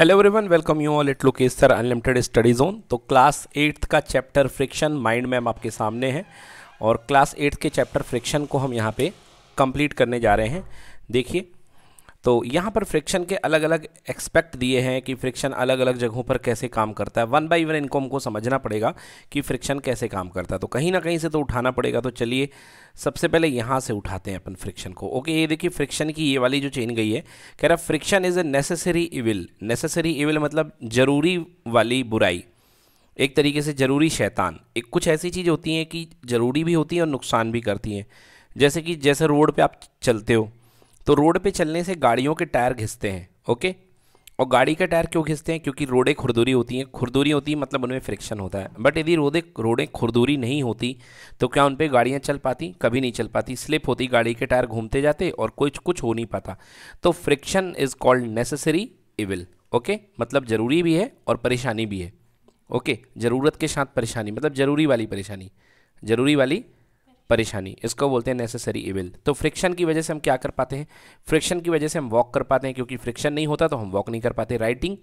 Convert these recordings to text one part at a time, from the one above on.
Hello everyone welcome you all at Lokesh sir unlimited study zone तो class eighth का chapter friction mind map आपके सामने है और क्लास एट्थ के चैप्टर फ्रिक्शन को हम यहाँ पे कंप्लीट करने जा रहे हैं देखिए तो यहाँ पर फ्रिक्शन के अलग अलग एक्सपेक्ट दिए हैं कि फ्रिक्शन अलग अलग जगहों पर कैसे काम करता है वन बाई वन इनको हमको समझना पड़ेगा कि फ्रिक्शन कैसे काम करता है तो कहीं ना कहीं से तो उठाना पड़ेगा तो चलिए सबसे पहले यहाँ से उठाते हैं अपन फ्रिक्शन को ओके ये देखिए फ्रिक्शन की ये वाली जो चेन गई है कह रहा friction is a necessary evil necessary evil मतलब ज़रूरी वाली बुराई एक तरीके से ज़रूरी शैतान एक कुछ ऐसी चीज़ होती हैं कि ज़रूरी भी होती हैं और नुकसान भी करती हैं जैसे कि जैसे रोड पे आप चलते हो तो रोड पे चलने से गाड़ियों के टायर घिसते हैं ओके और गाड़ी का टायर क्यों घिसते हैं क्योंकि रोडें खुरदूरी होती हैं खुरदूरी होती है मतलब उनमें फ्रिक्शन होता है बट यदि रोडे रोडें खुरदूरी नहीं होती तो क्या उन पर गाड़ियाँ चल पाती कभी नहीं चल पाती स्लिप होती गाड़ी के टायर घूमते जाते और कुछ कुछ हो नहीं पाता तो friction is called necessary evil okay मतलब ज़रूरी भी है और परेशानी भी है ओके ज़रूरत के साथ परेशानी मतलब ज़रूरी वाली परेशानी ज़रूरी वाली परेशानी इसको बोलते हैं नेसेसरी इविल तो फ्रिक्शन की वजह से हम क्या कर पाते हैं फ्रिक्शन की वजह से हम वॉक कर पाते हैं क्योंकि फ्रिक्शन नहीं होता तो हम वॉक नहीं कर पाते राइटिंग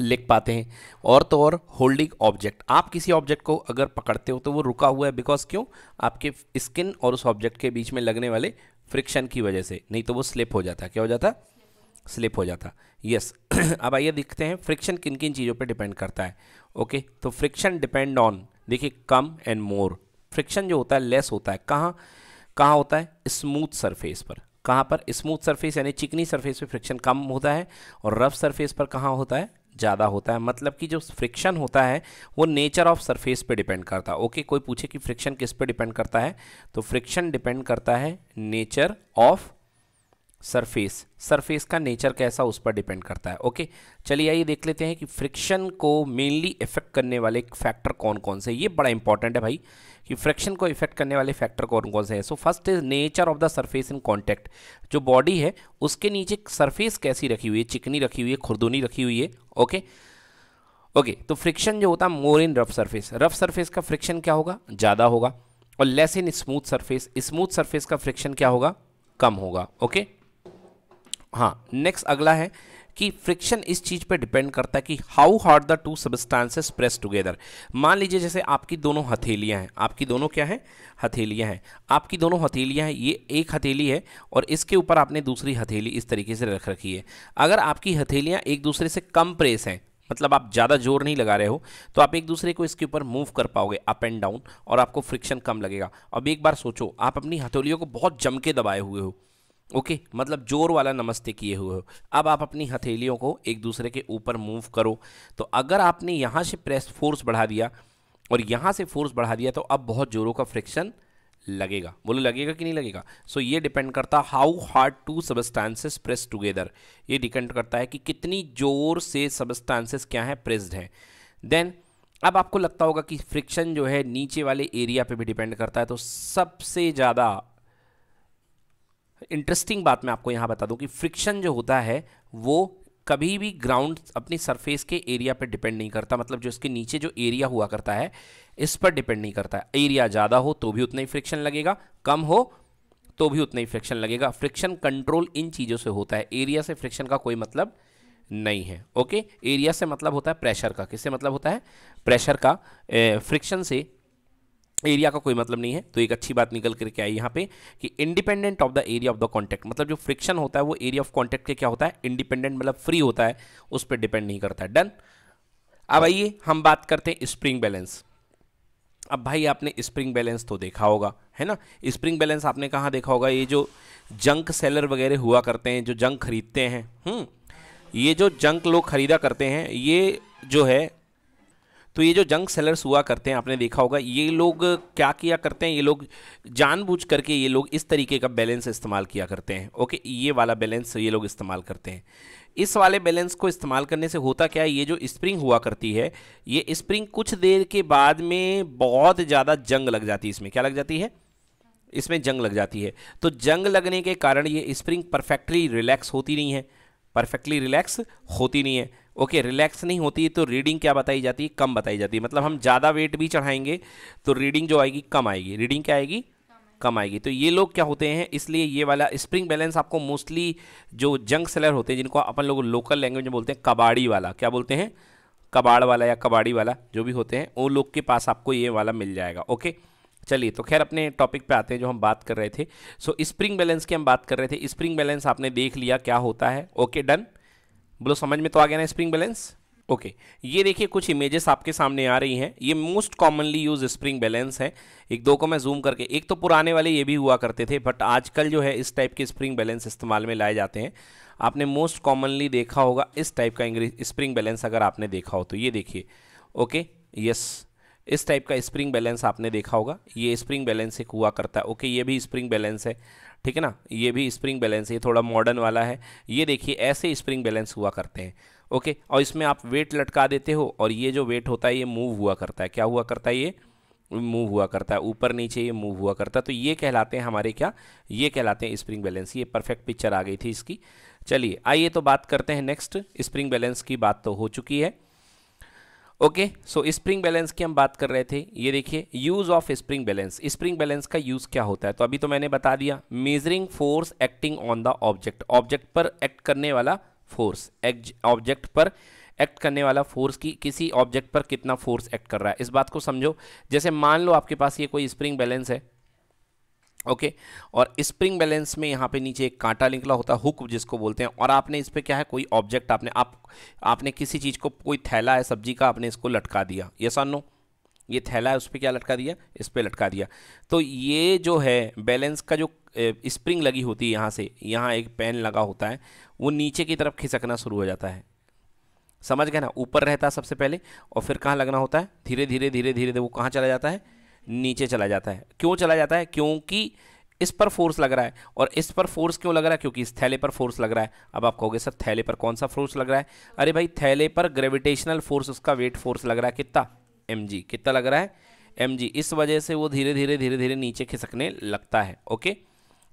लिख पाते हैं और तो और होल्डिंग ऑब्जेक्ट आप किसी ऑब्जेक्ट को अगर पकड़ते हो तो वो रुका हुआ है बिकॉज क्यों आपके स्किन और उस ऑब्जेक्ट के बीच में लगने वाले फ्रिक्शन की वजह से नहीं तो वो स्लिप हो जाता क्या हो जाता स्लिप हो जाता यस yes. अब आइए देखते हैं फ्रिक्शन किन किन चीज़ों पे डिपेंड करता है ओके okay? तो फ्रिक्शन डिपेंड ऑन देखिए कम एंड मोर फ्रिक्शन जो होता है लेस होता है कहाँ कहाँ होता है स्मूथ सरफेस पर कहाँ पर स्मूथ सरफेस यानी चिकनी सरफेस पे फ्रिक्शन कम होता है और रफ सरफेस पर कहाँ होता है ज़्यादा होता है मतलब कि जो फ्रिक्शन होता है वो नेचर ऑफ सरफेस पे डिपेंड करता है ओके कोई पूछे कि फ्रिक्शन किस पे डिपेंड करता है तो फ्रिक्शन डिपेंड करता है नेचर ऑफ सरफेस सरफेस का नेचर कैसा उस पर डिपेंड करता है ओके चलिए आइए देख लेते हैं कि फ्रिक्शन को मेनली इफेक्ट करने वाले फैक्टर कौन कौन से ये बड़ा इंपॉर्टेंट है भाई कि फ्रिक्शन को इफेक्ट करने वाले फैक्टर कौन कौन से हैं so first is nature of the surface in contact जो बॉडी है उसके नीचे सरफेस कैसी रखी हुई है चिकनी रखी हुई है खुरदुनी रखी हुई है ओके ओके तो फ्रिक्शन जो होता है more in rough surface rough surface का फ्रिक्शन क्या होगा ज़्यादा होगा और less in smooth surface smooth surface का फ्रिक्शन क्या होगा कम होगा ओके हाँ नेक्स्ट अगला है कि फ्रिक्शन इस चीज़ पे डिपेंड करता है कि how hard the two substances press together मान लीजिए जैसे आपकी दोनों हथेलियाँ हैं आपकी दोनों क्या हैं हथेलियाँ हैं आपकी दोनों हथेलियाँ हैं ये एक हथेली है और इसके ऊपर आपने दूसरी हथेली इस तरीके से रख रखी है अगर आपकी हथेलियाँ एक दूसरे से कम प्रेस हैं मतलब आप ज़्यादा जोर नहीं लगा रहे हो तो आप एक दूसरे को इसके ऊपर मूव कर पाओगे अप एंड डाउन और आपको फ्रिक्शन कम लगेगा अब एक बार सोचो आप अपनी हथेलियों को बहुत जम के दबाए हुए हो ओके मतलब जोर वाला नमस्ते किए हुए हो अब आप अपनी हथेलियों को एक दूसरे के ऊपर मूव करो तो अगर आपने यहाँ से प्रेस फोर्स बढ़ा दिया और यहाँ से फोर्स बढ़ा दिया तो अब बहुत जोरों का फ्रिक्शन लगेगा बोलो लगेगा कि नहीं लगेगा सो so, ये डिपेंड करता how hard two substances press together ये डिपेंड करता है कि कितनी जोर से सबस्टांसेस क्या हैं प्रेस्ड हैं देन अब आपको लगता होगा कि फ्रिक्शन जो है नीचे वाले एरिया पे भी डिपेंड करता है तो सबसे ज़्यादा इंटरेस्टिंग बात मैं आपको यहाँ बता दूँ कि फ्रिक्शन जो होता है वो कभी भी ग्राउंड अपनी सरफेस के एरिया पर डिपेंड नहीं करता मतलब जो इसके नीचे जो एरिया हुआ करता है इस पर डिपेंड नहीं करता है एरिया ज़्यादा हो तो भी उतना ही फ्रिक्शन लगेगा कम हो तो भी उतना ही फ्रिक्शन लगेगा फ्रिक्शन कंट्रोल इन चीज़ों से होता है एरिया से फ्रिक्शन का कोई मतलब नहीं है ओके एरिया से मतलब होता है प्रेशर का किससे मतलब होता है प्रेशर का फ्रिक्शन से एरिया का कोई मतलब नहीं है तो एक अच्छी बात निकल करके आई यहाँ पे कि independent of the area of the contact मतलब जो फ्रिक्शन होता है वो एरिया ऑफ कॉन्टैक्ट के क्या होता है इंडिपेंडेंट मतलब फ्री होता है उस पर डिपेंड नहीं करता है डन अब आइए हम बात करते हैं स्प्रिंग बैलेंस अब भाई आपने स्प्रिंग बैलेंस तो देखा होगा है ना स्प्रिंग बैलेंस आपने कहाँ देखा होगा ये जो जंक सेलर वगैरह हुआ करते हैं जो जंक खरीदते हैं हम्म, ये जो जंक लोग खरीदा करते हैं ये जो है तो ये जो जंक सेलर्स हुआ करते हैं आपने देखा होगा ये लोग क्या किया करते हैं ये लोग जानबूझ करके ये लोग इस तरीके का बैलेंस इस्तेमाल किया करते हैं ओके ये वाला बैलेंस ये लोग इस्तेमाल करते हैं इस वाले बैलेंस को इस्तेमाल करने से होता क्या है ये जो स्प्रिंग हुआ करती है ये स्प्रिंग कुछ देर के बाद में बहुत ज़्यादा जंग लग जाती है इसमें क्या लग जाती है इसमें जंग लग जाती है तो जंग लगने के कारण ये स्प्रिंग परफेक्टली रिलैक्स होती नहीं है परफेक्टली रिलैक्स होती नहीं है ओके रिलैक्स नहीं होती तो रीडिंग क्या बताई जाती है कम बताई जाती है मतलब हम ज़्यादा वेट भी चढ़ाएंगे तो रीडिंग जो आएगी कम आएगी रीडिंग क्या आएगी कम आएगी तो ये लोग क्या होते हैं इसलिए ये वाला स्प्रिंग बैलेंस आपको मोस्टली जो जंक सेलर होते हैं जिनको अपन लोग लोकल लैंग्वेज में बोलते हैं कबाड़ी वाला क्या बोलते हैं कबाड़ वाला या कबाड़ी वाला जो भी होते हैं उन लोग के पास आपको ये वाला मिल जाएगा ओके चलिए तो खैर अपने टॉपिक पे आते हैं जो हम बात कर रहे थे सो स्प्रिंग बैलेंस की हम बात कर रहे थे स्प्रिंग बैलेंस आपने देख लिया क्या होता है ओके डन बोलो समझ में तो आ गया ना स्प्रिंग बैलेंस ओके okay. ये देखिए कुछ इमेजेस आपके सामने आ रही हैं ये most commonly use spring balance है एक दो को मैं जूम करके एक तो पुराने वाले ये भी हुआ करते थे बट आजकल जो है इस टाइप के स्प्रिंग बैलेंस इस्तेमाल में लाए जाते हैं आपने मोस्ट कॉमनली देखा होगा इस टाइप का इंग्लिश स्प्रिंग बैलेंस अगर आपने देखा हो तो ये देखिए ओके यस इस टाइप का स्प्रिंग बैलेंस आपने देखा होगा ये स्प्रिंग बैलेंस एक हुआ करता है ओके ये भी स्प्रिंग बैलेंस है ठीक है ना ये भी स्प्रिंग बैलेंस ये थोड़ा मॉडर्न वाला है ये देखिए ऐसे स्प्रिंग बैलेंस हुआ करते हैं ओके और इसमें आप वेट लटका देते हो और ये जो वेट होता है ये मूव हुआ करता है क्या हुआ करता है ये मूव हुआ करता है ऊपर नीचे ये मूव हुआ करता है तो ये कहलाते हैं हमारे क्या ये कहलाते हैं स्प्रिंग बैलेंस ये परफेक्ट पिक्चर आ गई थी इसकी चलिए आइए तो बात करते हैं नेक्स्ट स्प्रिंग बैलेंस की बात तो हो चुकी है ओके सो स्प्रिंग बैलेंस की हम बात कर रहे थे ये देखिए use of spring balance spring balance का यूज़ क्या होता है तो अभी तो मैंने बता दिया measuring force acting on the object object पर एक्ट करने वाला फोर्स ऑब्जेक्ट पर एक्ट करने वाला फोर्स की किसी ऑब्जेक्ट पर कितना फोर्स एक्ट कर रहा है इस बात को समझो जैसे मान लो आपके पास ये कोई स्प्रिंग बैलेंस है ओके okay. और स्प्रिंग बैलेंस में यहाँ पे नीचे एक कांटा निकला होता है हुक जिसको बोलते हैं और आपने इस पर क्या है कोई ऑब्जेक्ट आपने आप आपने किसी चीज़ को कोई थैला है सब्जी का आपने इसको लटका दिया ये सर नो ये थैला है उस पर क्या लटका दिया इस पर लटका दिया तो ये जो है बैलेंस का जो स्प्रिंग लगी होती है यहाँ से यहाँ एक पेन लगा होता है वो नीचे की तरफ खिसकना शुरू हो जाता है समझ गए ना ऊपर रहता है सबसे पहले और फिर कहाँ लगना होता है धीरे धीरे धीरे धीरे वो कहाँ चला जाता है नीचे चला जाता है क्यों चला जाता है क्योंकि इस पर फोर्स लग रहा है और इस पर फोर्स क्यों लग रहा है क्योंकि इस थैले पर फोर्स लग रहा है अब आप कहोगे सर थैले पर कौन सा फोर्स लग रहा है अरे भाई थैले पर ग्रेविटेशनल फोर्स उसका वेट फोर्स लग रहा है कितना एम कितना लग रहा है एम इस वजह से वो धीरे धीरे धीरे धीरे नीचे खिसकने लगता है ओके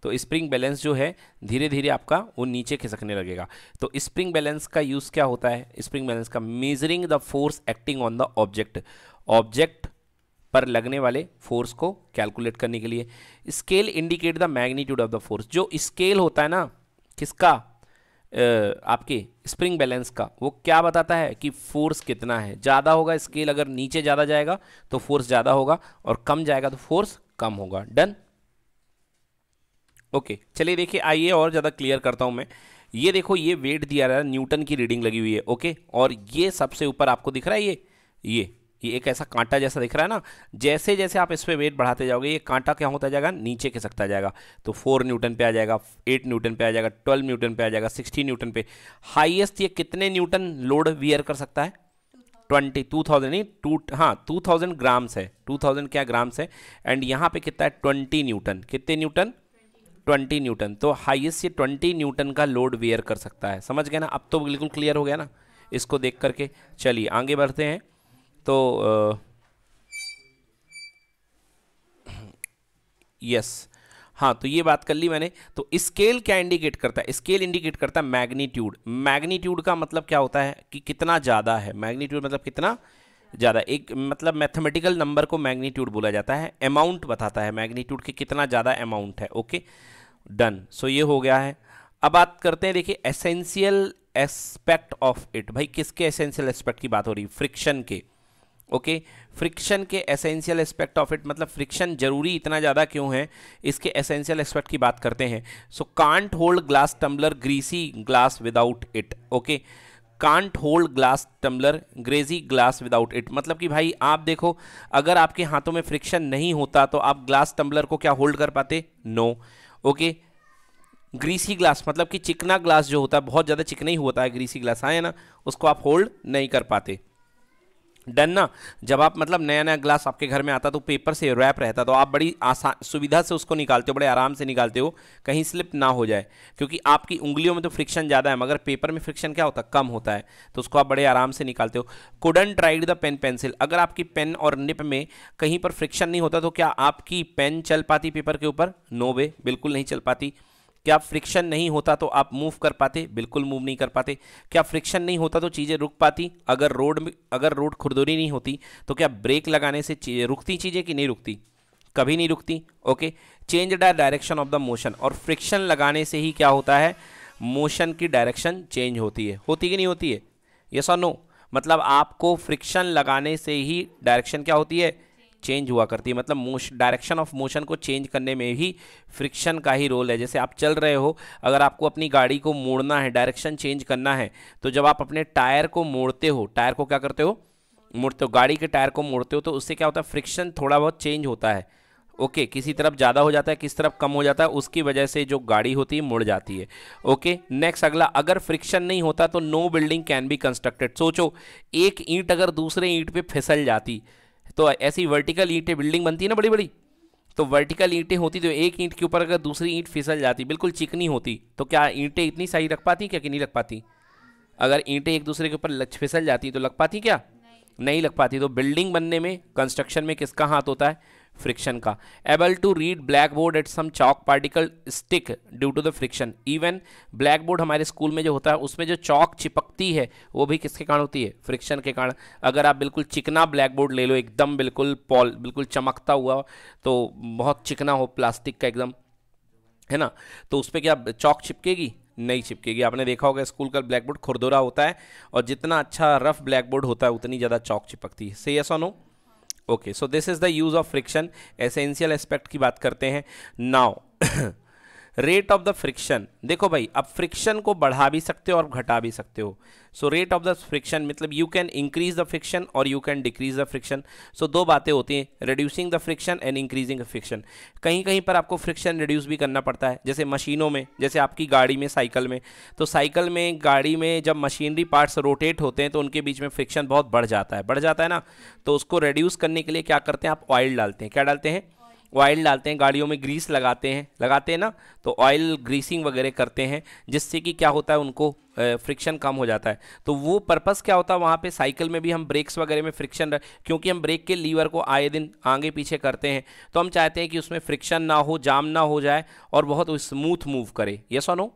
तो स्प्रिंग बैलेंस जो है धीरे धीरे आपका वो नीचे खिसकने लगेगा तो स्प्रिंग बैलेंस का यूज़ क्या होता है स्प्रिंग बैलेंस का measuring the force acting on the object object पर लगने वाले फोर्स को कैलकुलेट करने के लिए scale indicate the magnitude of the force जो स्केल होता है ना किसका आपके स्प्रिंग बैलेंस का वो क्या बताता है कि फोर्स कितना है ज़्यादा होगा स्केल अगर नीचे ज़्यादा जाएगा तो फोर्स ज़्यादा होगा और कम जाएगा तो फोर्स कम होगा डन ओके चलिए देखिए आइए और ज़्यादा क्लियर करता हूँ मैं ये देखो ये वेट दिया रहा है न्यूटन की रीडिंग लगी हुई है ओके और ये सबसे ऊपर आपको दिख रहा है ये ये ये एक ऐसा कांटा जैसा दिख रहा है ना जैसे जैसे आप इस पर वेट बढ़ाते जाओगे ये कांटा क्या होता जाएगा नीचे के सकता जाएगा तो फोर न्यूटन पे आ जाएगा एट न्यूटन पे आ जाएगा ट्वेल्व न्यूटन पे आ जाएगा सिक्सटी न्यूटन पे हाइएस्ट ये कितने न्यूटन लोड वियर कर सकता है ट्वेंटी टू थाउजेंड नहीं टू हाँ टू थाउजेंड ग्राम्स है टू थाउजेंड क्या ग्राम्स है एंड यहाँ पे कितना है ट्वेंटी न्यूटन कितने न्यूटन ट्वेंटी न्यूटन तो हाइएस्ट ये ट्वेंटी न्यूटन का लोड वेयर कर सकता है समझ गया ना अब तो बिल्कुल क्लियर हो गया ना इसको देख करके चलिए आगे बढ़ते हैं तो यस हाँ तो ये बात कर ली मैंने तो स्केल क्या इंडिकेट करता है स्केल इंडिकेट करता है मैग्नीट्यूड मैग्नीट्यूड का मतलब क्या होता है कि कितना ज़्यादा है मैग्नीट्यूड मतलब कितना ज़्यादा एक मतलब मैथमेटिकल नंबर को मैग्नीट्यूड बोला जाता है अमाउंट बताता है मैग्नीट्यूड के कितना ज़्यादा अमाउंट है ओके डन सो ये हो गया है अब बात करते हैं देखिए एसेंशियल एस्पेक्ट ऑफ इट भाई किसके एसेंशियल एस्पेक्ट की बात हो रही है फ्रिक्शन के ओके फ्रिक्शन के एसेंशियल एस्पेक्ट ऑफ इट मतलब फ्रिक्शन जरूरी इतना ज़्यादा क्यों है इसके एसेंशियल एस्पेक्ट की बात करते हैं so can't hold glass tumbler greasy glass without it okay can't hold glass tumbler greasy glass without it मतलब कि भाई आप देखो अगर आपके हाथों में फ्रिक्शन नहीं होता तो आप ग्लास टम्बलर को क्या होल्ड कर पाते नो ओके ग्रीसी ग्लास मतलब कि चिकना ग्लास जो होता है बहुत ज़्यादा चिकना ही होता है ग्रीसी ग्लास आए ना उसको आप होल्ड नहीं कर पाते डन ना जब आप मतलब नया नया ग्लास आपके घर में आता तो पेपर से रैप रहता तो आप बड़ी आसान सुविधा से उसको निकालते हो बड़े आराम से निकालते हो कहीं स्लिप ना हो जाए क्योंकि आपकी उंगलियों में तो फ्रिक्शन ज़्यादा है मगर पेपर में फ्रिक्शन क्या होता है कम होता है तो उसको आप बड़े आराम से निकालते हो couldn't tried the pen pencil अगर आपकी पेन और निप में कहीं पर फ्रिक्शन नहीं होता तो क्या आपकी पेन चल पाती पेपर के ऊपर नो वे बिल्कुल नहीं चल पाती क्या फ्रिक्शन नहीं होता तो आप मूव कर पाते बिल्कुल मूव नहीं कर पाते क्या फ्रिक्शन नहीं होता तो चीज़ें रुक पाती अगर रोड अगर रोड खुरदुरी नहीं होती तो क्या ब्रेक लगाने से चीज़ें रुकती चीज़ें कि नहीं रुकती कभी नहीं रुकती okay change the direction of the motion और फ्रिक्शन लगाने से ही क्या होता है मोशन की डायरेक्शन चेंज होती है होती कि नहीं होती है यस और नो मतलब आपको फ्रिक्शन लगाने से ही डायरेक्शन क्या होती है चेंज हुआ करती है मतलब मोशन डायरेक्शन ऑफ मोशन को चेंज करने में भी फ्रिक्शन का ही रोल है जैसे आप चल रहे हो अगर आपको अपनी गाड़ी को मोड़ना है डायरेक्शन चेंज करना है तो जब आप अपने टायर को मोड़ते हो टायर को क्या करते हो मोड़ते हो गाड़ी के टायर को मोड़ते हो तो उससे क्या होता है फ्रिक्शन थोड़ा बहुत चेंज होता है ओके okay, किसी तरफ ज़्यादा हो जाता है किस तरफ कम हो जाता है उसकी वजह से जो गाड़ी होती है मुड़ जाती है ओके okay, नेक्स्ट अगला अगर फ्रिक्शन नहीं होता तो no building can be constructed सोचो एक ईंट अगर दूसरे ईंट पे फिसल जाती तो ऐसी वर्टिकल ईंटें बिल्डिंग बनती है ना बड़ी बड़ी तो वर्टिकल ईंटें होती तो एक ईंट के ऊपर अगर दूसरी ईंट फिसल जाती बिल्कुल चिकनी होती तो क्या ईंटें इतनी सही रख पाती क्या कि नहीं रख पाती अगर ईंटें एक दूसरे के ऊपर फिसल जाती तो लग पाती क्या नहीं, नहीं लग पाती तो बिल्डिंग बनने में कंस्ट्रक्शन में किसका हाथ होता है फ्रिक्शन का able to read blackboard at some chalk particle stick due to the friction even blackboard हमारे स्कूल में जो होता है उसमें जो चौक चिपकती है वो भी किसके कारण होती है फ्रिक्शन के कारण अगर आप बिल्कुल चिकना ब्लैक बोर्ड ले लो एकदम बिल्कुल पॉल बिल्कुल चमकता हुआ तो बहुत चिकना हो प्लास्टिक का एकदम है ना तो उस पर क्या चौक चिपकेगी नहीं चिपकेगी आपने देखा होगा स्कूल का ब्लैक बोर्ड खुरदुरा होता है और जितना अच्छा रफ ब्लैक बोर्ड होता है उतनी ज़्यादा चौक चिपकती है सही ऐसा no okay so this is the use of friction essential aspect की बात करते हैं now rate of the friction देखो भाई अब फ्रिक्शन को बढ़ा भी सकते हो और घटा भी सकते हो so rate of the friction मतलब you can increase the friction और you can decrease the friction so दो बातें होती हैं reducing the friction and increasing the friction कहीं कहीं पर आपको फ्रिक्शन रिड्यूस भी करना पड़ता है जैसे मशीनों में जैसे आपकी गाड़ी में साइकिल में तो साइकिल में गाड़ी में जब मशीनरी पार्ट्स रोटेट होते हैं तो उनके बीच में फ्रिक्शन बहुत बढ़ जाता है बढ़ जाता है ना तो उसको रिड्यूस करने के लिए क्या करते हैं आप ऑयल डालते हैं क्या डालते हैं ऑयल डालते हैं गाड़ियों में ग्रीस लगाते हैं लगाते हैं ना तो ऑयल ग्रीसिंग वगैरह करते हैं जिससे कि क्या होता है उनको फ्रिक्शन कम हो जाता है तो वो पर्पस क्या होता है वहाँ पे साइकिल में भी हम ब्रेक्स वगैरह में फ्रिक्शन क्योंकि हम ब्रेक के लीवर को आए दिन आगे पीछे करते हैं तो हम चाहते हैं कि उसमें फ्रिक्शन ना हो जाम ना हो जाए और बहुत स्मूथ मूव करे ये और नो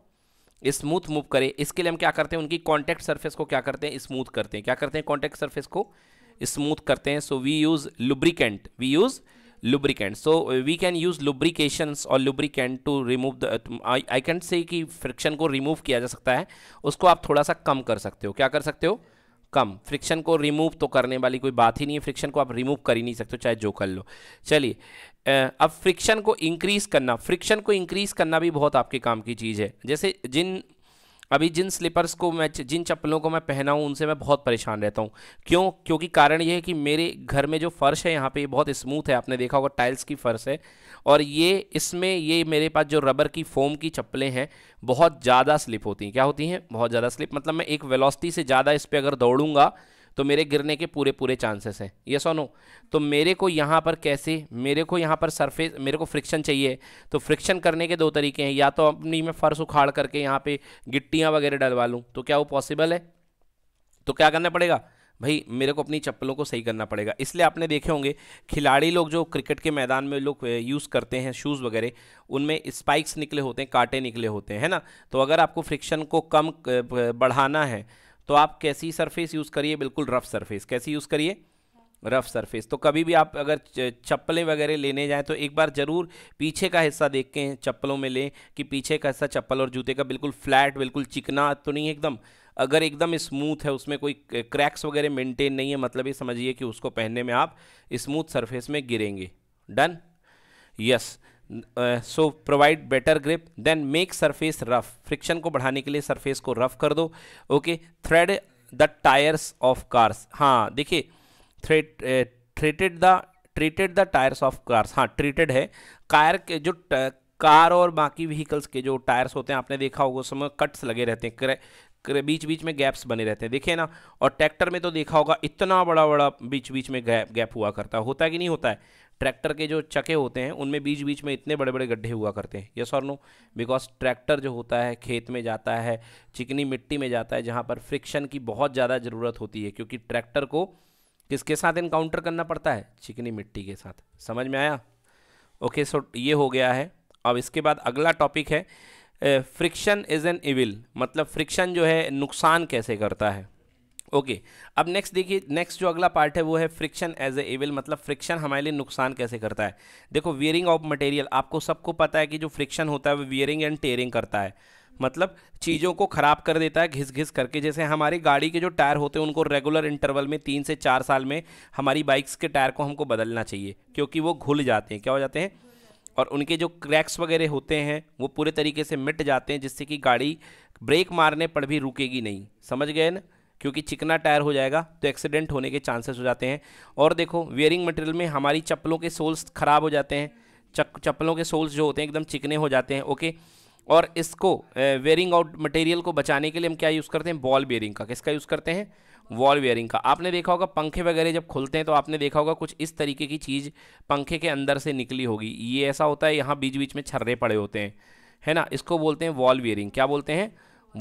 स्मूथ मूव करे इसके लिए हम क्या करते हैं उनकी कॉन्टैक्ट सर्फेस को क्या करते हैं स्मूथ करते हैं क्या करते हैं कॉन्टैक्ट सर्फेस को स्मूथ करते हैं so we use lubricant we use lubricant so uh, we can use lubrications or lubricant to remove the uh, I, I can say कि friction को remove किया जा सकता है उसको आप थोड़ा सा कम कर सकते हो क्या कर सकते हो कम फ्रिक्शन को रिमूव तो करने वाली कोई बात ही नहीं है फ्रिक्शन को आप रिमूव कर ही नहीं सकते चाहे जो कर लो चलिए अब फ्रिक्शन को इंक्रीज़ करना फ्रिक्शन को इंक्रीज़ करना भी बहुत आपके काम की चीज़ है जैसे जिन अभी जिन स्लीपर्स को मैं जिन चप्पलों को मैं पहना हूँ उनसे मैं बहुत परेशान रहता हूँ क्यों क्योंकि कारण ये है कि मेरे घर में जो फ़र्श है यहाँ पे ये बहुत स्मूथ है आपने देखा होगा टाइल्स की फ़र्श है और ये इसमें ये मेरे पास जो रबर की फोम की चप्पलें हैं बहुत ज़्यादा स्लिप होती हैं क्या होती हैं बहुत ज़्यादा स्लिप मतलब मैं एक वेलोसिटी से ज़्यादा इस पर अगर दौड़ूंगा तो मेरे गिरने के पूरे पूरे चांसेस हैं ये सोनो तो मेरे को यहाँ पर कैसे मेरे को यहाँ पर सरफेस मेरे को फ्रिक्शन चाहिए तो फ्रिक्शन करने के दो तरीके हैं या तो अपनी मैं फ़र्श उखाड़ करके यहाँ पे गिट्टियाँ वगैरह डलवा लूँ तो क्या वो पॉसिबल है तो क्या करना पड़ेगा भाई मेरे को अपनी चप्पलों को सही करना पड़ेगा इसलिए आपने देखे होंगे खिलाड़ी लोग जो क्रिकेट के मैदान में लोग यूज़ करते हैं शूज़ वगैरह उनमें स्पाइक्स निकले होते हैं कांटे निकले होते हैं है ना तो अगर आपको फ्रिक्शन को कम बढ़ाना है तो आप कैसी सरफेस यूज़ करिए बिल्कुल रफ़ सरफेस कैसी यूज़ करिए रफ़ सरफेस तो कभी भी आप अगर चप्पलें वगैरह लेने जाएं तो एक बार ज़रूर पीछे का हिस्सा देख के चप्पलों में लें कि पीछे का हिस्सा चप्पल और जूते का बिल्कुल फ्लैट बिल्कुल चिकना तो नहीं एकदम अगर एकदम स्मूथ है उसमें कोई क्रैक्स वगैरह मेंटेन नहीं है मतलब ये समझिए कि उसको पहनने में आप स्मूथ सरफेस में गिरेंगे done yes yes. So provide better grip then make surface rough friction को बढ़ाने के लिए सरफेस को रफ कर दो okay thread the tyres of cars हाँ देखिए thread threaded the treated the tyres of cars हाँ ट्रीटेड है कार के जो कार और बाकी व्हीकल्स के जो टायर्स होते हैं आपने देखा होगा उसमें कट्स लगे रहते हैं बीच बीच में गैप्स बने रहते हैं देखिए ना और ट्रैक्टर में तो देखा होगा इतना बड़ा बड़ा बीच बीच में गैप गैप हुआ करता होता है कि नहीं होता है ट्रैक्टर के जो चके होते हैं उनमें बीच बीच में इतने बड़े बड़े गड्ढे हुआ करते हैं यस और नो बिकॉज ट्रैक्टर जो होता है खेत में जाता है चिकनी मिट्टी में जाता है जहाँ पर फ्रिक्शन की बहुत ज़्यादा ज़रूरत होती है क्योंकि ट्रैक्टर को किसके साथ इनकाउंटर करना पड़ता है चिकनी मिट्टी के साथ समझ में आया ओके सो ये हो गया है अब इसके बाद अगला टॉपिक है फ्रिक्शन इज एन इविल मतलब फ्रिक्शन जो है नुकसान कैसे करता है ओके okay. अब नेक्स्ट देखिए नेक्स्ट जो अगला पार्ट है वो है फ्रिक्शन एज ए एविल मतलब फ्रिक्शन हमारे लिए नुकसान कैसे करता है देखो वियरिंग ऑफ मटेरियल आपको सबको पता है कि जो फ्रिक्शन होता है वो वियरिंग एंड टेयरिंग करता है मतलब चीज़ों को ख़राब कर देता है घिस घिस करके जैसे हमारी गाड़ी के जो टायर होते हैं उनको रेगुलर इंटरवल में तीन से चार साल में हमारी बाइक्स के टायर को हमको बदलना चाहिए क्योंकि वो घुल जाते हैं क्या हो जाते हैं और उनके जो क्रैक्स वगैरह होते हैं वो पूरे तरीके से मिट जाते हैं जिससे कि गाड़ी ब्रेक मारने पर भी रुकेगी नहीं समझ गए ना क्योंकि चिकना टायर हो जाएगा तो एक्सीडेंट होने के चांसेस हो जाते हैं और देखो वेयरिंग मटेरियल में हमारी चप्पलों के सोल्स ख़राब हो जाते हैं चक चप्पलों के सोल्स जो होते हैं एकदम चिकने हो जाते हैं ओके और इसको वेयरिंग आउट मटेरियल को बचाने के लिए हम क्या यूज़ करते हैं बॉल बेयरिंग का किसका यूज़ करते हैं वॉल वेयरिंग का आपने देखा होगा पंखे वगैरह जब खुलते हैं तो आपने देखा होगा कुछ इस तरीके की चीज़ पंखे के अंदर से निकली होगी ये ऐसा होता है यहाँ बीच बीच में छर्रे पड़े होते हैं है ना इसको बोलते हैं वॉल वेयरिंग क्या बोलते हैं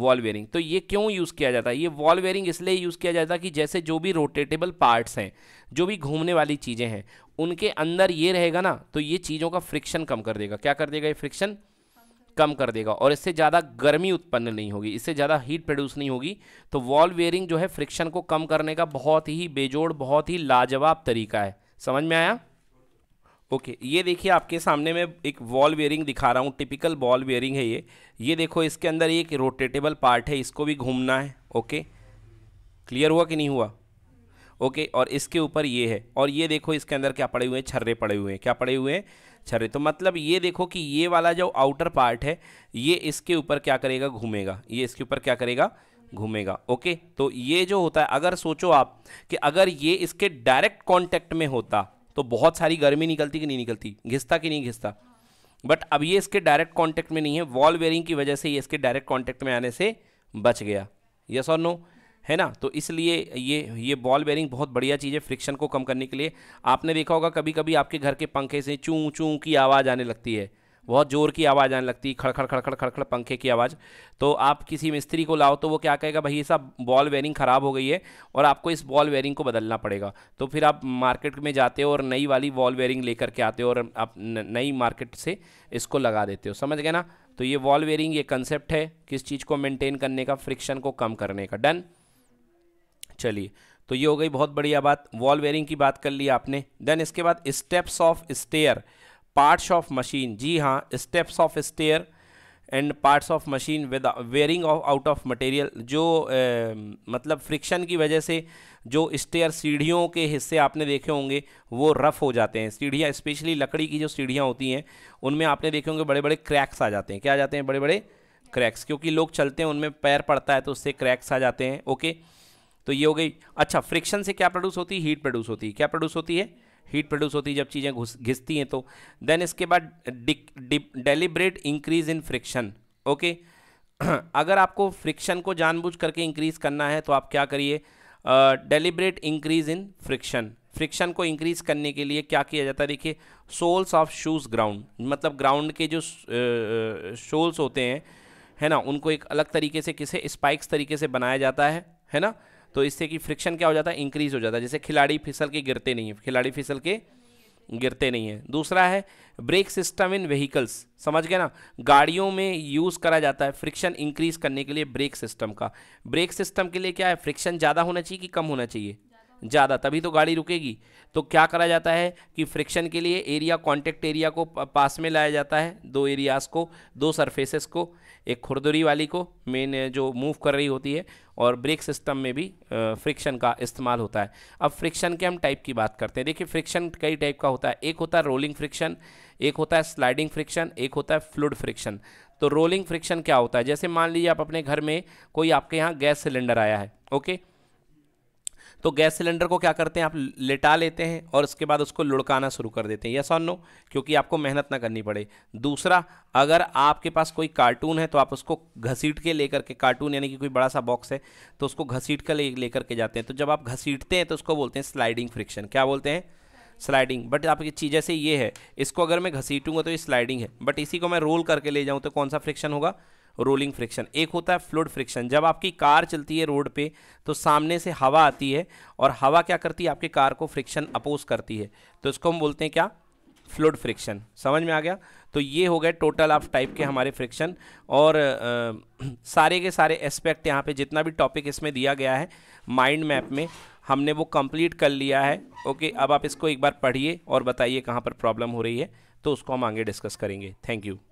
वॉल वेयरिंग तो ये क्यों यूज़ किया जाता है ये वॉल वेयरिंग इसलिए यूज़ किया जाता है कि जैसे जो भी रोटेटेबल पार्ट्स हैं जो भी घूमने वाली चीज़ें हैं उनके अंदर ये रहेगा ना तो ये चीज़ों का फ्रिक्शन कम कर देगा क्या कर देगा ये फ्रिक्शन कम कर देगा और इससे ज़्यादा गर्मी उत्पन्न नहीं होगी इससे ज़्यादा हीट प्रोड्यूस नहीं होगी तो वॉल वेयरिंग जो है फ्रिक्शन को कम करने का बहुत ही बेजोड़ बहुत ही लाजवाब तरीका है समझ में आया ओके ये देखिए आपके सामने मैं एक वॉल वेयरिंग दिखा रहा हूँ टिपिकल वॉल वेयरिंग है ये ये देखो इसके अंदर एक रोटेटेबल पार्ट है इसको भी घूमना है ओके क्लियर हुआ कि नहीं हुआ ओके और इसके ऊपर ये है और ये देखो इसके अंदर क्या पड़े हुए हैं छर्रे पड़े हुए हैं क्या पड़े हुए हैं छर्रे तो मतलब ये देखो कि ये वाला जो आउटर पार्ट है ये इसके ऊपर क्या करेगा घूमेगा ये इसके ऊपर क्या करेगा घूमेगा ओके तो ये जो होता है अगर सोचो आप कि अगर ये इसके डायरेक्ट कॉन्टैक्ट में होता तो बहुत सारी गर्मी निकलती कि नहीं निकलती घिसता कि नहीं घिसता बट अब ये इसके डायरेक्ट कॉन्टैक्ट में नहीं है वॉल वेयरिंग की वजह से ये इसके डायरेक्ट कॉन्टैक्ट में आने से बच गया यस और नो है ना तो इसलिए ये ये बॉल बेयरिंग बहुत बढ़िया चीज़ है फ्रिक्शन को कम करने के लिए आपने देखा होगा कभी कभी आपके घर के पंखे से चूँ चूँ की आवाज़ आने लगती है बहुत ज़ोर की आवाज़ आने लगती है खड़खड़ खड़खड़ खड़खड़ पंखे की आवाज़ तो आप किसी मिस्त्री को लाओ तो वो क्या कहेगा भाई ये सब बॉल वेयरिंग ख़राब हो गई है और आपको इस बॉल वेयरिंग को बदलना पड़ेगा तो फिर आप मार्केट में जाते हो और नई वाली बॉल वेयरिंग लेकर के आते हो और आप नई मार्केट से इसको लगा देते हो समझ गए ना तो ये बॉल वेयरिंग ये कंसेप्ट है किस चीज़ को मेनटेन करने का फ्रिक्शन को कम करने का डन चलिए तो ये हो गई बहुत बढ़िया बात वॉल वेयरिंग की बात कर ली आपने देन इसके बाद steps of stair parts of machine जी हाँ steps of stair and parts of machine with wearing of out of material जो ए, मतलब फ्रिक्शन की वजह से जो स्टेयर सीढ़ियों के हिस्से आपने देखे होंगे वो रफ़ हो जाते हैं सीढ़ियाँ स्पेशली लकड़ी की जो सीढ़ियाँ होती हैं उनमें आपने देखे होंगे बड़े बड़े क्रैक्स आ जाते हैं क्या आ जाते हैं बड़े बड़े क्रैक्स क्योंकि लोग चलते हैं उनमें पैर पड़ता है तो उससे क्रैक्स आ जाते हैं ओके okay? तो ये हो गई अच्छा फ्रिक्शन से क्या प्रोड्यूस होती है हीट प्रोड्यूस होती है क्या प्रोड्यूस होती है हीट प्रोड्यूस होती है जब चीज़ें घुस घिसती हैं तो देन इसके बाद deliberate increase in friction okay अगर आपको फ्रिक्शन को जानबूझ करके इंक्रीज करना है तो आप क्या करिए deliberate increase in friction friction को इंक्रीज करने के लिए क्या किया जाता है देखिए सोल्स ऑफ शूज़ ग्राउंड मतलब ग्राउंड के जो सोल्स होते हैं है ना उनको एक अलग तरीके से किसे स्पाइक्स तरीके से बनाया जाता है है ना तो इससे कि फ्रिक्शन क्या हो जाता है इंक्रीज हो जाता है जैसे खिलाड़ी फिसल के गिरते नहीं है खिलाड़ी फिसल के गिरते नहीं है दूसरा है ब्रेक सिस्टम इन व्हीकल्स समझ गए ना गाड़ियों में यूज़ करा जाता है फ्रिक्शन इंक्रीज करने के लिए ब्रेक सिस्टम का ब्रेक सिस्टम के लिए क्या है फ्रिक्शन ज़्यादा होना चाहिए कि कम होना चाहिए ज़्यादा तभी तो गाड़ी रुकेगी तो क्या करा जाता है कि फ्रिक्शन के लिए एरिया कॉन्टेक्ट एरिया को पास में लाया जाता है दो एरियाज़ को दो सरफेसेस को एक खुरदुरी वाली को मेन जो मूव कर रही होती है और ब्रेक सिस्टम में भी फ्रिक्शन का इस्तेमाल होता है अब फ्रिक्शन के हम टाइप की बात करते हैं देखिए फ्रिक्शन कई टाइप का होता है एक होता है रोलिंग फ्रिक्शन एक होता है स्लाइडिंग फ्रिक्शन एक होता है फ्लूड फ्रिक्शन तो रोलिंग फ्रिक्शन क्या होता है जैसे मान लीजिए आप अपने घर में कोई आपके यहाँ गैस सिलेंडर आया है ओके okay? तो गैस सिलेंडर को क्या करते हैं आप लेटा लेते हैं और उसके बाद उसको लुढ़काना शुरू कर देते हैं यस और नो क्योंकि आपको मेहनत ना करनी पड़े दूसरा अगर आपके पास कोई कार्टून है तो आप उसको घसीट के लेकर के कार्टून यानी कि कोई बड़ा सा बॉक्स है तो उसको घसीट कर लेकर के जाते हैं तो जब आप घसीटते हैं तो उसको बोलते हैं स्लाइडिंग फ्रिक्शन क्या बोलते हैं स्लाइडिंग बट आपकी चीज़ जैसे ये है इसको अगर मैं घसीटूंगा तो ये स्लाइडिंग है बट इसी को मैं रोल करके ले जाऊँ तो कौन सा फ्रिक्शन होगा रोलिंग फ्रिक्शन एक होता है फ्लूड फ्रिक्शन जब आपकी कार चलती है रोड पे तो सामने से हवा आती है और हवा क्या करती है आपकी कार को फ्रिक्शन अपोज करती है तो इसको हम बोलते हैं क्या फ्लूड फ्रिक्शन समझ में आ गया तो ये हो गए टोटल ऑफ टाइप के हमारे फ्रिक्शन और आ, सारे के सारे एस्पेक्ट यहाँ पे जितना भी टॉपिक इसमें दिया गया है माइंड मैप में हमने वो कंप्लीट कर लिया है ओके अब आप इसको एक बार पढ़िए और बताइए कहाँ पर प्रॉब्लम हो रही है तो उसको हम आगे डिस्कस करेंगे थैंक यू